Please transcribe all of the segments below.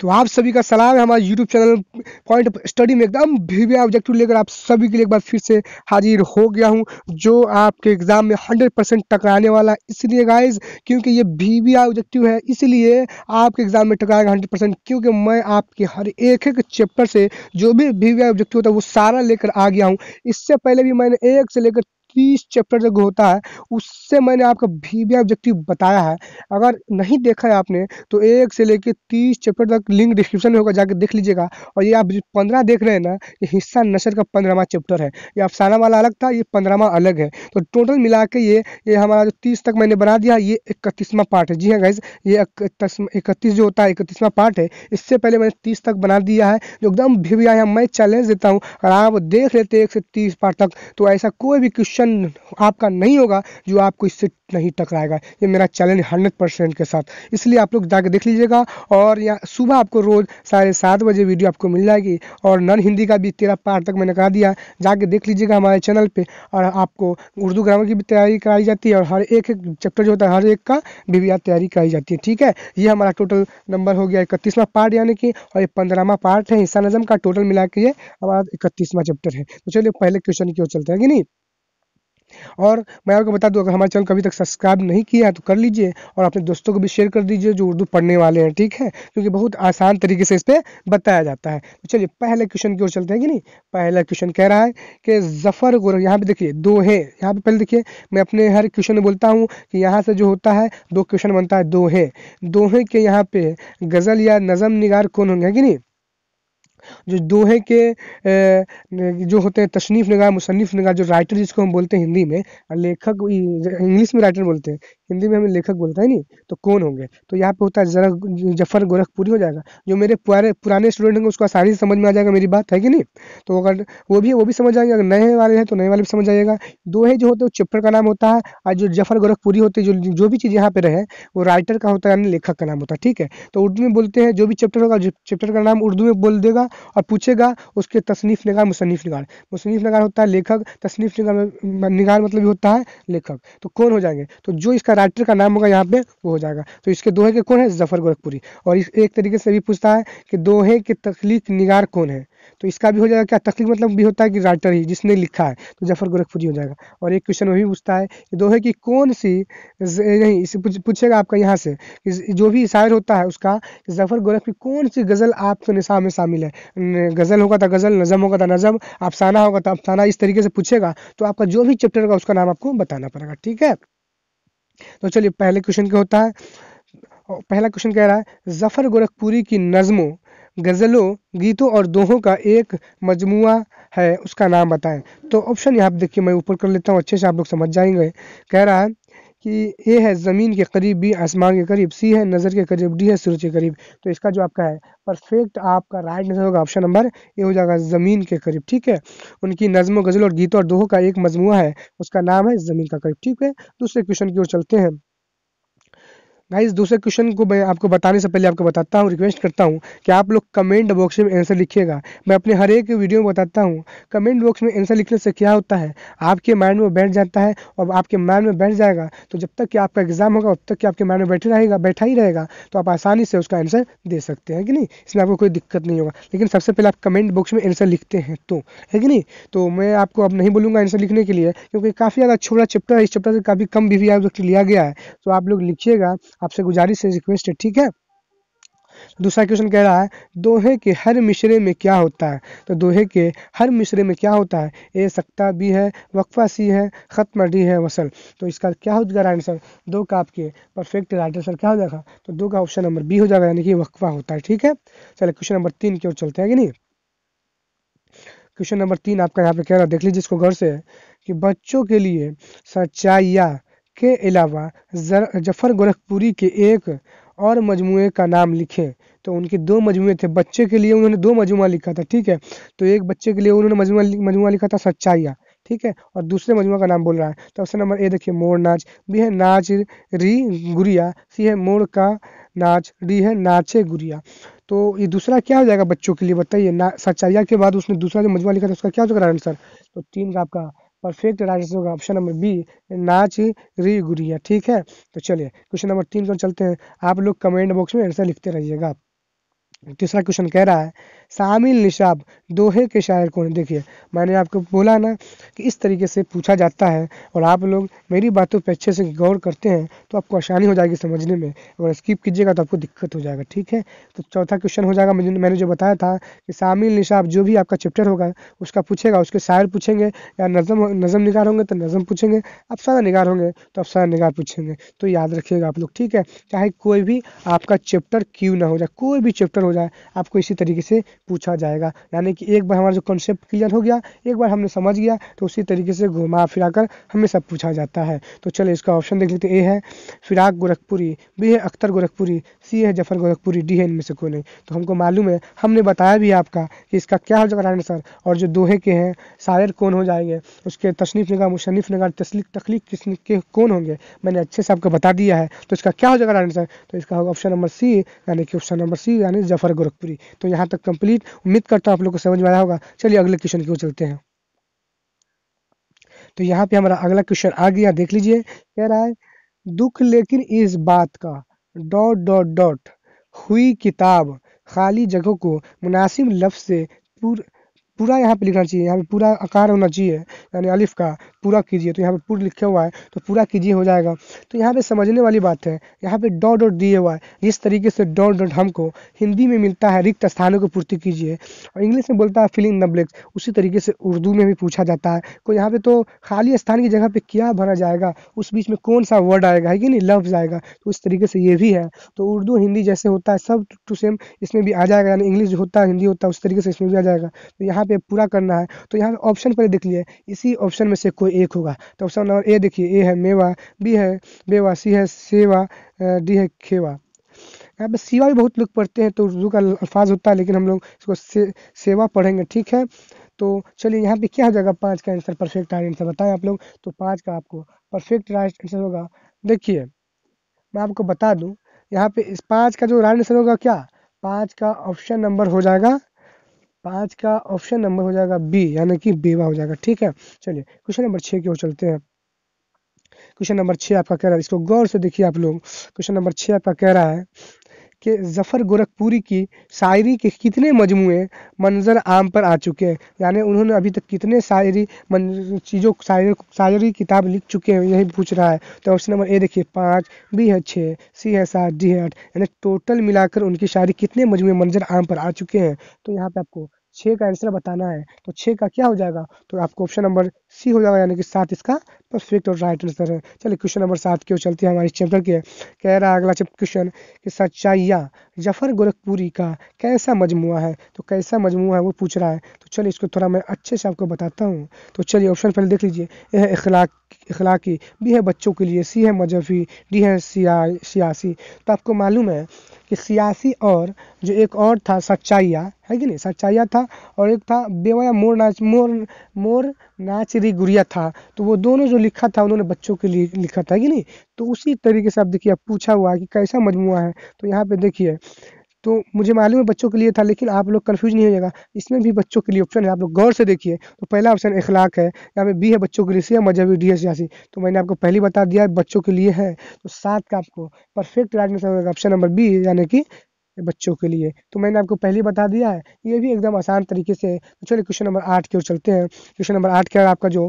तो आप सभी का सलाम है हमारे YouTube channel point of study में एकदम भीवी ऑब्जेक्टिव लेकर आप सभी के लिए एक बार फिर से हाजिर हो गया हूं जो आपके एग्ज़ाम में 100 परसेंट टकराने वाला इसलिए गाइज क्योंकि ये भीवी ऑब्जेक्टिव है इसलिए आपके एग्ज़ाम में टकराएगा 100 परसेंट क्योंकि मैं आपके हर एक एक चैप्टर से जो भी भीवी ऑब्जेक्टिव होता है वो सारा लेकर आ गया हूँ इससे पहले भी मैंने एक से लेकर तीस चैप्टर जो होता है उससे मैंने आपका भी बी ऑब्जेक्टिव बताया है अगर नहीं देखा है आपने तो एक से लेकर तीस चैप्टर तक लिंक डिस्क्रिप्शन में होगा जाकर देख लीजिएगा और ये आप पंद्रह देख रहे हैं ना ये हिस्सा नशर का पंद्रहवा चैप्टर है ये अफसाना वाला अलग था ये पंद्रहवा अलग है तो टोटल मिला के ये ये हमारा जो तीस तक मैंने बना दिया ये इकतीसवा पार्ट है जी हाँ गैस ये इकतीस जो होता है इकतीसवा पार्ट है इससे पहले मैंने तीस तक बना दिया है जो एकदम भी मैं चैलेंज देता हूँ अगर आप देख लेते एक से तीस पार्ट तक तो ऐसा कोई भी क्वेश्चन क्वेश्चन आपका नहीं होगा जो आपको इससे नहीं टकराएगा ये मेरा चैलेंज हंड्रेड परसेंट के साथ इसलिए आप लोग जाके देख लीजिएगा और या सुबह आपको रोज़ साढ़े सात बजे वीडियो आपको मिल जाएगी और नन हिंदी का भी तेरह पार्ट तक मैंने करा दिया जाके देख लीजिएगा हमारे चैनल पे और आपको उर्दू ग्रामर की भी तैयारी कराई जाती है और हर एक एक चैप्टर जो होता है हर एक का भी, भी तैयारी कराई जाती है ठीक है ये हमारा टोटल नंबर हो गया इकतीसवां पार्ट यानी कि और ये पंद्रहवा पार्ट है हिस्सा नजम का टोटल मिला के ये हमारा इकतीसवां चैप्टर है तो चलिए पहले क्वेश्चन की ओर चलते हैं कि नहीं और मैं आपको बता दूं अगर हमारे चैनल को अभी तक सब्सक्राइब नहीं किया है तो कर लीजिए और अपने दोस्तों को भी शेयर कर दीजिए जो उर्दू पढ़ने वाले हैं ठीक है क्योंकि बहुत आसान तरीके से इस पर बताया जाता है तो चलिए पहले क्वेश्चन की ओर चलते हैं कि नहीं पहला क्वेश्चन कह रहा है कि जफ़र गोर यहाँ पर देखिए दो है यहाँ पर पहले देखिए मैं अपने हर क्वेश्चन में बोलता हूँ कि यहाँ से जो होता है दो क्वेश्चन बनता है दोहे दोहे के यहाँ पे गज़ल या नज़म निगार कौन होंगे कि नहीं जो दोहे के जो होते हैं तशनीफ़ निगाह मुसनफ़ निगाह जो राइटर जिसको हम बोलते हैं हिंदी में लेखक इंग्लिश में राइटर बोलते हैं हिंदी में हमें लेखक बोलते हैं नहीं तो कौन होंगे तो यहाँ पे होता है जरा जफर गोरखपुरी हो जाएगा जो मेरे पुराने पुराने स्टूडेंट होंगे उसको आसानी से समझ में आ जाएगा मेरी बात है कि नहीं तो अगर वो भी वो भी समझ आएंगे अगर नए वाले हैं तो नए वाले भी समझ आएगा दो है जो होते हैं चैप्टर का नाम होता है और जो जफर गोरखपुरी होते जो जो भी चीज़ यहाँ पे रहे वो राइटर का होता है यानी लेखक का नाम होता है ठीक है तो उर्दू में बोलते हैं जो भी चैप्टर होगा चैप्टर का नाम उर्दू में बोल देगा और पूछेगा उसके तसनीफ निगार मुसनफ़ निगार मुसनफ़ निगार होता है लेखक तसनीफ निगार निगार मतलब होता है लेखक तो कौन हो जाएंगे तो जो इसका राइटर का नाम होगा यहाँ पे वो हो जाएगा तो इसके दोहे के कौन है जफर गोरखपुरी और इस एक तरीके से भी पूछता है कि दोहे के तख्लीक निगार कौन है तो इसका भी हो जाएगा क्या तख्लीक मतलब भी होता है कि राइटर ही जिसने लिखा है तो जफर गोरखपुरी हो जाएगा और एक क्वेश्चन वही पूछता है कि दोहे की कौन सी नहीं इसे पूछेगा आपका यहाँ से जो भी शायर होता है उसका जफर गोरखपुरी कौन सी गज़ल आपके तो निशा में शामिल है गज़ल होगा था गज़ल नज़म होगा था नज़म अफसाना होगा था अफसाना इस तरीके से पूछेगा तो आपका जो भी चैप्टर होगा उसका नाम आपको बताना पड़ेगा ठीक है तो चलिए पहले क्वेश्चन क्या होता है पहला क्वेश्चन कह रहा है जफर गोरखपुरी की नज्मों गज़लों गीतों और दोहों का एक मजमुआ है उसका नाम बताएं तो ऑप्शन यहाँ देखिए मैं ऊपर कर लेता हूँ अच्छे से आप लोग समझ जाएंगे कह रहा है कि ए है ज़मीन के करीब बी आसमान के करीब सी है नज़र के करीब डी है सूरज के करीब तो इसका जो आपका है परफेक्ट आपका राइट आंसर होगा ऑप्शन नंबर ए हो जाएगा ज़मीन के करीब ठीक है उनकी नज़म गज़ल और गीतों और दोहों का एक मजमू है उसका नाम है ज़मीन का करीब ठीक है दूसरे क्वेश्चन की ओर चलते हैं गाइज दूसरे क्वेश्चन को मैं आपको बताने से पहले आपको बताता हूँ रिक्वेस्ट करता हूँ कि आप लोग कमेंट बॉक्स में आंसर लिखिएगा मैं अपने हर एक वीडियो में बताता हूँ कमेंट बॉक्स में आंसर लिखने से क्या होता है आपके माइंड में बैठ जाता है और आपके माइंड में बैठ जाएगा तो जब तक कि आपका एग्जाम होगा तब तक कि आपके माइंड में बैठे रहेगा बैठा ही रहेगा तो आप आसानी से उसका आंसर दे सकते हैं कि नहीं इसमें आपको कोई दिक्कत नहीं होगा लेकिन सबसे पहले आप कमेंट बॉक्स में आंसर लिखते हैं तो है कि नहीं तो मैं आपको अब नहीं बोलूँगा आंसर लिखने के लिए क्योंकि काफ़ी ज़्यादा छोटा चैप्टर है इस चैप्टर से काफ़ी कम वी तो लिया गया है तो आप लोग लिखिएगा आपसे गुजारिश है रिक्वेस्ट है ठीक है तो दूसरा क्वेश्चन कह रहा है दोहे के हर मिश्रे में क्या होता है तो दोहे के हर मिश्रे में क्या होता है ए सकता बी है वक्फा सी है ख़त्म डी है वसल तो इसका क्या हो जाएगा आंसर दो का आपके परफेक्ट राइट आंसर क्या हो जाएगा तो दो का ऑप्शन नंबर बी हो जाएगा यानी कि वक्फा होता है ठीक है चलो क्वेश्चन नंबर तीन की ओर चलते हैं कि नहीं क्वेश्चन नंबर तीन आपका यहाँ पे कह रहा है देख लीजिए इसको गौर से कि बच्चों के लिए सच्चाइया के अलावा जफ़र गोरखपुरी के एक और मजमू का नाम लिखें तो उनके दो मजमू थे बच्चे के लिए उन्होंने दो मजमू लिखा था ठीक है तो एक बच्चे के लिए उन्होंने मजमू लिखा था सच्चाइया ठीक है और दूसरे मजमुआ का नाम बोल रहा है तो ऑप्शन नंबर ए देखिए मोर नाच बी है नाच री गुरिया सी है मोर का नाच डी है नाचे गुरिया तो ये दूसरा क्या हो जाएगा बच्चों के लिए बताइए ना सच्चाइया के बाद उसने दूसरा जो मजमुआ लिखा था उसका क्या हो जाएगा आंसर तो तीन का आपका परफेक्ट तो राइट होगा ऑप्शन नंबर बी नाच री गुड़िया ठीक है तो चलिए क्वेश्चन नंबर तीन पर चलते हैं आप लोग कमेंट बॉक्स में आंसर लिखते रहिएगा तीसरा क्वेश्चन कह रहा है शामिल निशाब दोहे के शायर कौन देखिए मैंने आपको बोला ना कि इस तरीके से पूछा जाता है और आप लोग मेरी बातों पर अच्छे से गौर करते हैं तो आपको आसानी हो जाएगी समझने में अगर स्किप कीजिएगा तो आपको दिक्कत हो जाएगा ठीक है तो चौथा क्वेश्चन हो जाएगा मैंने जो बताया था कि शामिल निशाब जो भी आपका चैप्टर होगा उसका पूछेगा उसके शायर पूछेंगे या नज़म नज़म निगार होंगे तो नज़म पूछेंगे अफसाना निगार होंगे तो अफसाना निगार पूछेंगे तो याद रखिएगा आप लोग ठीक है चाहे कोई भी आपका चैप्टर क्यों ना हो जाए कोई भी चैप्टर हो जाए आपको इसी तरीके से पूछा जाएगा यानी कि एक बार हमारा जो कॉन्सेप्ट क्लियर हो गया एक बार हमने समझ गया तो उसी तरीके से घुमा फिरा कर हमेशा पूछा जाता है तो चलिए इसका ऑप्शन देख लेते ए है फिराक गोरखपुरी बी है अख्तर गोरखपुरी सी है जफर गोरखपुरी डी है इनमें से कोई नहीं तो हमको मालूम है हमने बताया भी आपका कि इसका क्या हो जाएगा आंसर और जो दोहे के हैं शायर कौन हो जाएंगे उसके तशनीफ नगर मुशनफ़ नगर तस्लीक तख्लीक किस के कौन होंगे मैंने अच्छे से आपको बता दिया है तो इसका क्या हो जाएगा आंसर तो इसका होगा ऑप्शन नंबर सी यानी कि ऑप्शन नंबर सी यानी मुजफ्फर गोरखपुरी तो यहाँ तक कंप्लीट उम्मीद करता हूँ आप लोग को समझ में आया होगा चलिए अगले क्वेश्चन की ओर चलते हैं तो यहाँ पे हमारा अगला क्वेश्चन आ गया देख लीजिए कह रहा है दुख लेकिन इस बात का डॉट डॉट डॉट हुई किताब खाली जगह को मुनासिब लफ्ज से पूर पूरा यहाँ पे लिखना चाहिए यहाँ पे पूरा आकार होना चाहिए यानी अलिफ का पूरा कीजिए तो यहाँ पे पूरा लिखा हुआ है तो पूरा कीजिए हो जाएगा तो यहाँ पे समझने वाली बात है यहाँ पे डॉट डॉट दिए हुआ है जिस तरीके से डॉट डॉट हमको हिंदी में मिलता है रिक्त स्थानों की पूर्ति कीजिए और इंग्लिश में बोलता है फिलिंग नब्लिक्स ब्लैक्स उसी तरीके से उर्दू में भी पूछा जाता है को तो यहाँ पे तो खाली स्थान की जगह पर क्या भरा जाएगा उस बीच में कौन सा वर्ड आएगा है कि नहीं लफ्ज़ आएगा तो उस तरीके से ये भी है तो उर्दू हिंदी जैसे होता है सब टू सेम इसमें भी आ जाएगा यानी इंग्लिश जो होता है हिंदी होता है उस तरीके से इसमें भी आ जाएगा तो यहाँ यहाँ पे पूरा करना है तो यहाँ ऑप्शन पर देख लिए इसी ऑप्शन में से कोई एक होगा तो ऑप्शन नंबर ए देखिए ए है मेवा बी है बेवा सी है सेवा डी है खेवा यहाँ पे सेवा भी बहुत लोग पढ़ते हैं तो उर्दू का अल्फाज होता है लेकिन हम लोग इसको से, सेवा पढ़ेंगे ठीक है तो चलिए यहाँ पे क्या हो जाएगा पाँच का आंसर परफेक्ट राइट आंसर बताएं आप लोग तो पाँच का आपको परफेक्ट राइट आंसर होगा देखिए मैं आपको बता दूँ यहाँ पे इस पाँच का जो राइट आंसर होगा क्या पाँच का ऑप्शन नंबर हो जाएगा पाँच का ऑप्शन नंबर हो जाएगा बी यानी कि बेवा हो जाएगा ठीक है चलिए क्वेश्चन नंबर छह की ओर चलते हैं क्वेश्चन नंबर छह आपका कह रहा है इसको गौर से देखिए आप लोग क्वेश्चन नंबर छह आपका कह रहा है कि जफ़र गोरखपुरी की शायरी के कितने मजमुए मंजर आम पर आ चुके हैं यानी उन्होंने अभी तक कितने शायरी चीज़ों शायरी शायरी किताब लिख चुके हैं यही पूछ रहा है तो ऑप्शन नंबर ए देखिए पाँच बी है छः सी है सात डी है आठ यानी टोटल मिलाकर उनकी शायरी कितने मजमुए मंजर आम पर आ चुके हैं तो यहाँ पे आपको छः का आंसर बताना है तो छः का क्या हो जाएगा तो आपको ऑप्शन नंबर सी हो जाएगा यानी कि सात इसका परफेक्ट और राइट आंसर है चलिए क्वेश्चन नंबर सात की ओर चलते हैं हमारे चैप्टर के कह रहा है अगला क्वेश्चन कि सच्चाइया जफर गोरखपुरी का कैसा मजमु है तो कैसा मजमु है वो पूछ रहा है तो चलिए इसको थोड़ा मैं अच्छे से आपको बताता हूँ तो चलिए ऑप्शन पहले देख लीजिए यह है इखलाक इखलाकी बी है बच्चों के लिए सी है मजहबी डी है सिया सियासी तो आपको मालूम है कि सियासी और जो एक और था सच्चाइया है कि नहीं सच्चाइया था और एक था बेवाया मोर नाच मोर मोर नाच रही गुड़िया था तो वो दोनों जो लिखा था उन्होंने बच्चों के लिए लिखा था कि नहीं तो उसी तरीके से आप देखिए पूछा हुआ कि कैसा मजमुआ है तो यहाँ पे देखिए तो मुझे मालूम है बच्चों के लिए था लेकिन आप लोग कन्फ्यूज नहीं होगा इसमें भी बच्चों के लिए ऑप्शन है आप लोग गौर से देखिए तो पहला ऑप्शन इखलाक है यहाँ पे बी है बच्चों के लिए सी है मजहबी डी है सियासी तो मैंने आपको पहली बता दिया बच्चों के लिए है तो सात का आपको परफेक्ट राइट होगा ऑप्शन नंबर बी यानी कि बच्चों के लिए तो मैंने आपको पहले बता दिया है ये भी एकदम आसान तरीके से तो चलिए क्वेश्चन नंबर आठ की ओर चलते हैं क्वेश्चन नंबर आठ क्या आपका जो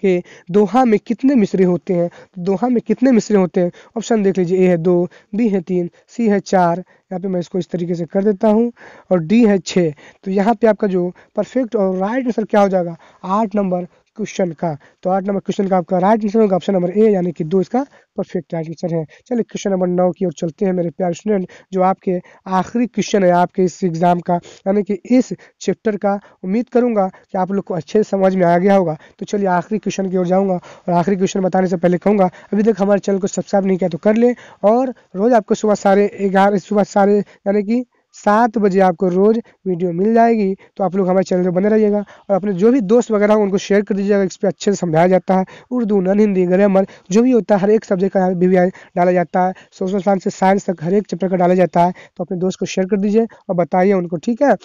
कि दोहा में कितने मिश्रे होते हैं तो दोहा में कितने मिश्रे होते हैं ऑप्शन देख लीजिए ए है दो बी है तीन सी है चार यहाँ पे मैं इसको इस तरीके से कर देता हूँ और डी है छः तो यहाँ पे आपका जो परफेक्ट और राइट आंसर क्या हो जाएगा आठ नंबर क्वेश्चन का तो आठ नंबर क्वेश्चन का आपका राइट आंसर होगा ऑप्शन नंबर ए यानी कि दो इसका परफेक्ट राइट आंसर है चलिए क्वेश्चन नंबर नौ की ओर चलते हैं मेरे प्यार स्टूडेंट जो आपके आखिरी क्वेश्चन है आपके इस एग्जाम का यानी कि इस चैप्टर का उम्मीद करूंगा कि आप लोग को अच्छे से समझ में आ गया होगा तो चलिए आखिरी क्वेश्चन की ओर जाऊंगा और आखिरी क्वेश्चन बताने से पहले कहूंगा अभी तक हमारे चैनल को सब्सक्राइब नहीं किया तो कर लें और रोज़ आपको सुबह साढ़े ग्यारह सुबह साढ़े यानी कि सात बजे आपको रोज़ वीडियो मिल जाएगी तो आप लोग हमारे चैनल पर बने रहिएगा और अपने जो भी दोस्त वगैरह उनको शेयर कर दीजिएगा इस पर अच्छे से समझाया जाता है उर्दू नन हिंदी ग्रामर जो भी होता है हर एक सब्जेक्ट का भी डाला जाता है सोशल साइंस से साइंस तक हर एक चैप्टर का डाला जाता है तो अपने दोस्त को शेयर कर दीजिए और बताइए उनको ठीक है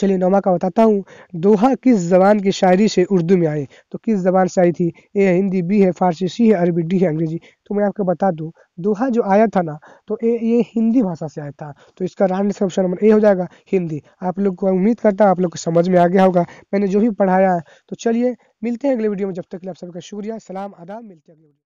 चलिए नौमा का बताता हूँ दोहा किस जबान की शायरी से उर्दू में आई तो किस जबान से आई थी ए है हिंदी बी है फारसी सी है अरबी डी है अंग्रेजी तो मैं आपको बता दूँ दोहा जो आया था ना तो ए ये हिंदी भाषा से आया था तो इसका राइट ऑप्शन नंबर ए हो जाएगा हिंदी आप लोग को उम्मीद करता हूँ आप लोग को समझ में आ गया होगा मैंने जो भी पढ़ाया तो चलिए मिलते हैं अगले वीडियो में जब तक के लिए आप सबका शुक्रिया सलाम आदाब मिलते हैं अगले